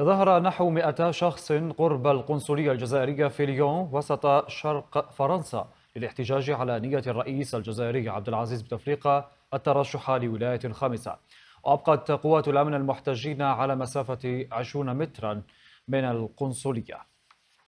ظهر نحو 200 شخص قرب القنصلية الجزائرية في ليون وسط شرق فرنسا للاحتجاج على نية الرئيس الجزائري عبد العزيز بوتفليقة الترشح لولاية خامسة وأبقت قوات الأمن المحتجين على مسافة 20 مترا من القنصلية